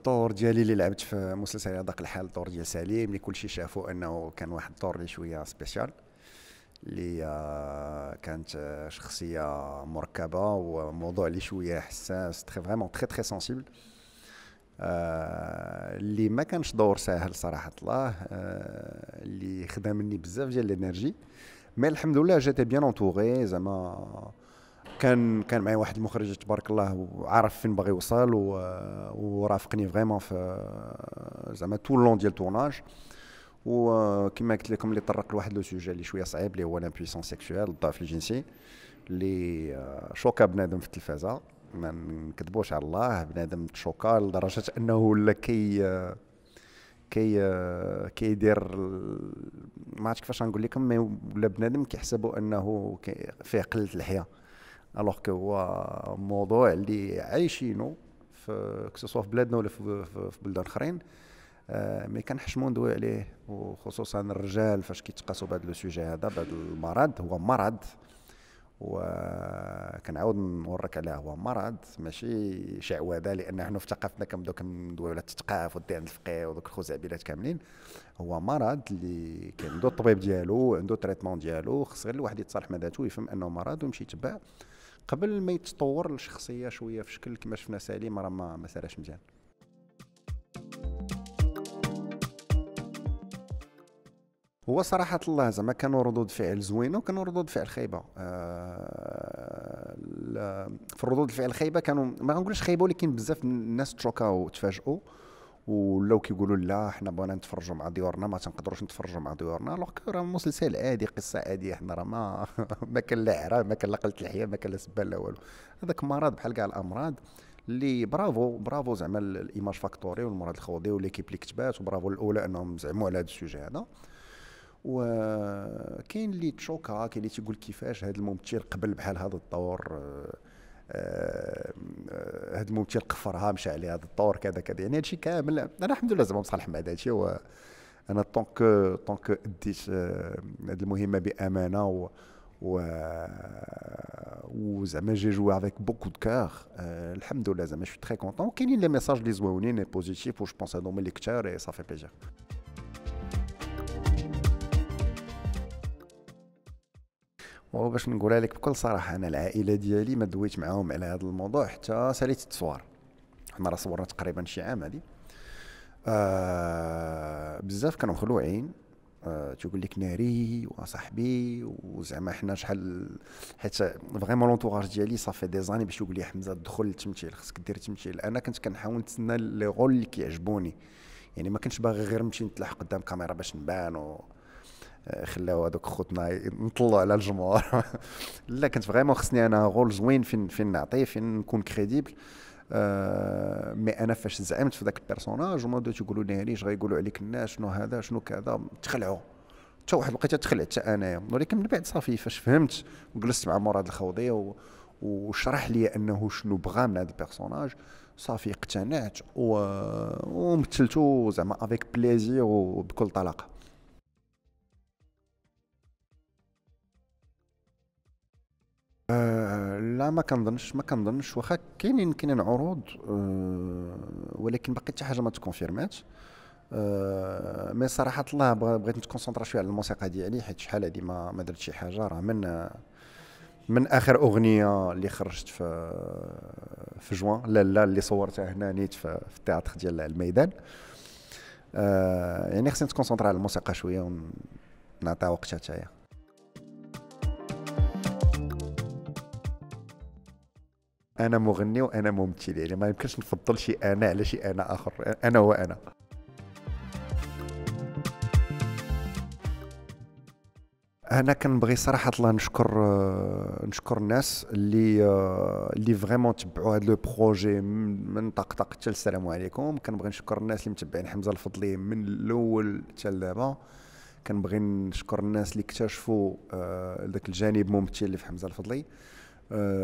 الدور ديالي اللي لعبت في مسلسل هذاك الحال الدور ديال سليم اللي كلشي شافوا انه كان واحد الدور اللي شويه آه، سبيسيال اللي كانت آه، شخصيه مركبه وموضوع اللي شويه حساس تخي فريمون تخي تخي سنسيبل اللي ما كانش دور ساهل صراحه الله آه، اللي خدا مني بزاف ديال الانرجي مي الحمد لله جات بيان اونتوغي زعما كان كان معايا واحد المخرج تبارك الله وعارف فين باغي يوصل ورافقني فريمون في زعما تو لون ديال التورناج وكما قلت لكم اللي طرق لواحد لو سوجي اللي شويه صعيب اللي هو لامبويسون سيكسيوال الضعف الجنسي اللي شوكا بنادم في التلفازه ما نكذبوش على الله بنادم تشوكا لدرجه انه ولا كي كي كيدير ما عرفتش كيفاش نقول لكم ولا بنادم كيحسبوا انه فيه قله الحياه الوغ كو هو موضوع اللي عايشينه في كسوسوا في بلادنا ولا في, في بلدان اخرين مي كنحشمو ندوي عليه وخصوصا الرجال فاش كيتقاسوا بهذا لو سوجي هذا بهذا المرض هو مرض وكنعاود نورك عليه هو مرض ماشي شعوذه لان حنا في ثقافتنا كنبداو كندويو على التثقاف والدين الفقيه ودوك الخزعبيلات كاملين هو مرض اللي كان عنده الطبيب ديالو عنده تريتمون ديالو خص غير الواحد يتصالح مع ذاته ويفهم انه مرض ويمشي يتبع قبل ما يتطور الشخصيه شويه في شكل كما شفنا سليم راه ما, ما ساراش مزيان هو صراحة الله زعما كانوا ردود فعل زوينة وكانوا ردود فعل خايبة آه في ردود الفعل الخايبة كانوا ما غنقولش خايبة ولكن بزاف الناس تشوكاو وتفاجئوا ولاو كيقولوا لا حنا بغينا نتفرجوا مع ديورنا ما تنقدروش نتفرجوا مع ديورنا لوغ كو راه مسلسل عادي قصه عاديه حنا راه ما ما كان لا عراب ما كان لا قله الحياه ما كان لا سبان لا والو هذاك مرض بحال كاع الامراض اللي برافو برافو زعما الايماج فاكتوري والمراد الخوضي وليكيب اللي كتبات وبرافو الاولى انهم زعموا على هذا السوجي هذا وكاين اللي تشوكا كاين اللي تيقول كيفاش هذا الممثل قبل بحال هذا الدور آه، آه، آه، هاد الممثل قفرها مشى عليه هذا الدور كذا كذا يعني هادشي كامل انا الحمد لله زعما مصالح مع هادشي و انا طونك طونك اديت آه، هاد المهمه بامانه و و وزعما جي جوي افيك بوكو دو كار الحمد لله زعما جو تري كونتون كاينين لي ميساج لي زوينين بوزيتيف و جو بونس هادو هما اللي كثار اي صافي بليجير وباش نقولها لك بكل صراحه انا العائله ديالي ما دويت معاهم على هذا الموضوع حتى ساليت التصوير حنا راه صورنا تقريبا شي عام هادي آه بزاف كانوا خلوعين آه تقول لك ناري وصاحبي وزعما حنا شحال حيت فريمون لونتوراج ديالي صافي دي زاني باش يقول لي حمزه دخل للتمثيل خصك دير تمثيل انا كنت كنحاول نتسنى لي رول اللي كيعجبوني يعني ما كنتش باغي غير نمشي نتلاح قدام كاميرا باش نبان و... خلاو هذوك خوتنا نطلعوا على الجمهور لا كنت فريمون خصني انا رول زوين فين فين نعطي فين نكون كريديبل أه مي انا فاش زعمت في ذاك البيرسوناج وما بداو تيقولوا لي علاش غيقولوا عليك الناس شنو هذا شنو كذا تخلعوا حتى واحد الوقيته تخلعت انايا ولكن من بعد صافي فاش فهمت وجلست مع مراد الخوضي و... وشرح لي انه شنو بغى من هذا البيرسوناج صافي اقتنعت ومثلته زعما افيك بليزير وبكل طلاقه لا ما كنظنش ما كنظنش واخا كاينين كاينين عروض آه، ولكن باقي حتى حاجه ما تكونفيرمات أه مي صراحه الله بغيت نتكونسونطرا شويه على الموسيقى ديالي حيت شحال هادي ما ما درت شي حاجه راه من من اخر اغنيه اللي خرجت في في جوان لا لا اللي صورتها هنا نيت في, في التياتر ديال الميدان أه يعني خصني نتكونسونطرا على الموسيقى شويه ونعطيها وقتها تاعي انا مغني وانا ممثل يعني ما يمكنش نفضل شي انا على شي انا اخر انا هو انا انا كنبغي صراحه الله نشكر نشكر الناس اللي اللي فريمون تبعوا هذا لو بروجي من طقطق حتى السلام عليكم كنبغي نشكر الناس اللي متبعين حمزه الفضلي من الاول حتى دابا كنبغي نشكر الناس اللي اكتشفوا ذاك آه، الجانب الممثل اللي في حمزه الفضلي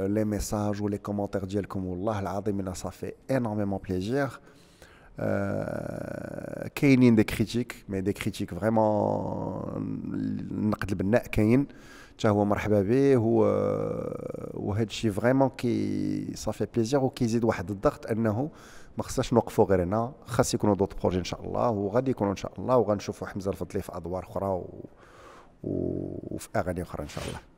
لي ميساج ولي كومونتير ديالكم والله العظيم الا صافي انورميمون بليزير كاينين دي كريتيك مي دي كريتيك فريمون النقد البناء كاين حتى هو مرحبا به هو وهذا الشيء فريمون كي صافي بليزير وكيزيد واحد الضغط انه ما خصناش نوقفوا غير هنا خاص يكونوا دوت بروجي ان شاء الله وغادي يكونوا ان شاء الله وغنشوفوا حمزه الفضلي في ادوار اخرى و... وفي اغاني اخرى ان شاء الله